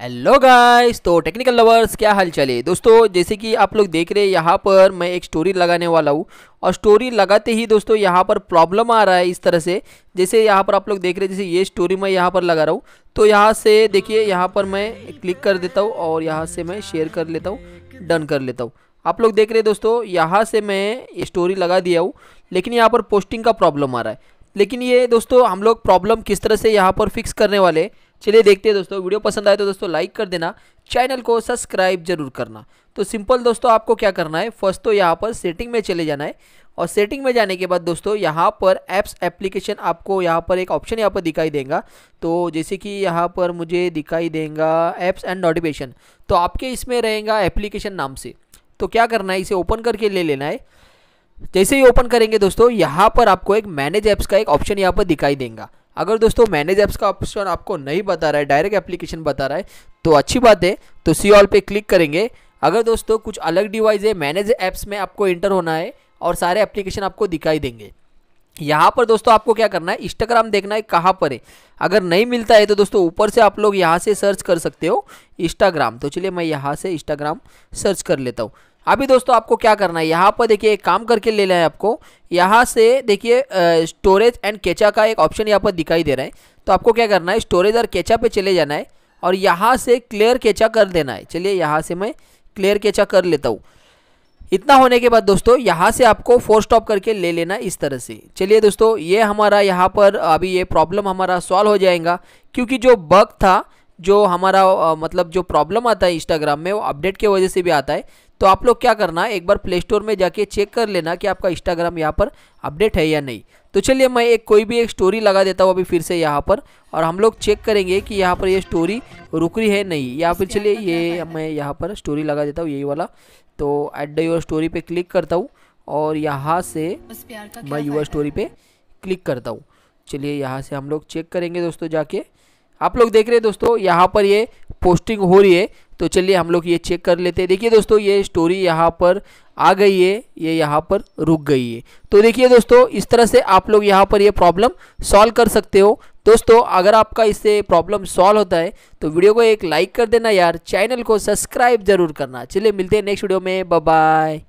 hello guys तो technical lovers क्या हाल चले दोस्तों जैसे कि आप लोग देख रहे हैं यहाँ पर मैं एक स्टोरी लगाने वाला हूँ और स्टोरी लगाते ही दोस्तों यहाँ पर प्रॉब्लम आ रहा है इस तरह से जैसे यहाँ पर आप लोग देख रहे हैं जैसे ये स्टोरी मैं यहाँ पर लगा रहा हूँ तो यहाँ से देखिए यहाँ पर मैं क्लिक कर देता हूँ और यहाँ से मैं शेयर कर लेता हूँ डन कर लेता हूँ आप लोग देख रहे हैं दोस्तों यहाँ से मैं स्टोरी लगा दिया हूँ लेकिन यहाँ पर पोस्टिंग का प्रॉब्लम आ रहा है लेकिन ये दोस्तों हम लोग प्रॉब्लम किस तरह से यहाँ पर फिक्स करने वाले हैं चलिए देखते हैं दोस्तों वीडियो पसंद आए तो दोस्तों लाइक कर देना चैनल को सब्सक्राइब जरूर करना तो सिंपल दोस्तों आपको क्या करना है फर्स्ट तो यहाँ पर सेटिंग में चले जाना है और सेटिंग में जाने के बाद दोस्तों यहाँ पर एप्स एप्लीकेशन आपको यहाँ पर एक ऑप्शन यहाँ पर दिखाई देगा तो जैसे कि यहाँ पर मुझे दिखाई देगा ऐप्स एंड नोटिफिकेशन तो आपके इसमें रहेगा एप्लीकेशन नाम से तो क्या करना है इसे ओपन करके ले लेना है जैसे ही ओपन करेंगे दोस्तों यहाँ पर आपको एक मैनेज ऐप्स का एक ऑप्शन यहाँ पर दिखाई देगा अगर दोस्तों मैनेज ऐप्स का ऑप्शन आपको नहीं बता रहा है डायरेक्ट एप्लीकेशन बता रहा है तो अच्छी बात है तो सी ऑल पे क्लिक करेंगे अगर दोस्तों कुछ अलग डिवाइस है मैनेज ऐप्स में आपको इंटर होना है और सारे एप्लीकेशन आपको दिखाई देंगे यहाँ पर दोस्तों आपको क्या करना है इंस्टाग्राम देखना है कहाँ पर है अगर नहीं मिलता है तो दोस्तों ऊपर से आप लोग यहाँ से सर्च कर सकते हो इंस्टाग्राम तो चलिए मैं यहाँ से इंस्टाग्राम सर्च कर लेता हूँ अभी दोस्तों आपको क्या करना है यहाँ पर देखिए एक काम करके ले लें आपको यहाँ से देखिए स्टोरेज एंड केचा का एक ऑप्शन यहाँ पर दिखाई दे रहा है तो आपको क्या करना है स्टोरेज और केचा पे चले जाना है और यहाँ से क्लियर केचा कर देना है चलिए यहाँ से मैं क्लियर केचा कर लेता हूँ इतना होने के बाद दोस्तों यहाँ से आपको फोर स्टॉप करके ले लेना इस तरह से चलिए दोस्तों ये हमारा यहाँ पर अभी ये प्रॉब्लम हमारा सॉल्व हो जाएगा क्योंकि जो बग था जो हमारा आ, मतलब जो प्रॉब्लम आता है इंस्टाग्राम में वो अपडेट की वजह से भी आता है तो आप लोग क्या करना एक बार प्ले स्टोर में जाके चेक कर लेना कि आपका इंस्टाग्राम यहाँ पर अपडेट है या नहीं तो चलिए मैं एक कोई भी एक स्टोरी लगा देता हूँ अभी फिर से यहाँ पर और हम लोग चेक करेंगे कि यहाँ पर ये यह स्टोरी रुक रही है नहीं या फिर चलिए ये मैं यहाँ पर स्टोरी लगा देता हूँ यही वाला तो एट द योर स्टोरी पे क्लिक करता हूँ और यहाँ से मैं यूर स्टोरी पे क्लिक करता हूँ चलिए यहाँ से हम लोग चेक करेंगे दोस्तों जाके आप लोग देख रहे हैं दोस्तों यहाँ पर ये पोस्टिंग हो रही है तो चलिए हम लोग ये चेक कर लेते हैं देखिए दोस्तों ये स्टोरी यहाँ पर आ गई है ये यहाँ पर रुक गई है तो देखिए दोस्तों इस तरह से आप लोग यहाँ पर ये प्रॉब्लम सॉल्व कर सकते हो दोस्तों अगर आपका इससे प्रॉब्लम सॉल्व होता है तो वीडियो को एक लाइक कर देना यार चैनल को सब्सक्राइब जरूर करना चलिए मिलते हैं नेक्स्ट वीडियो में बाय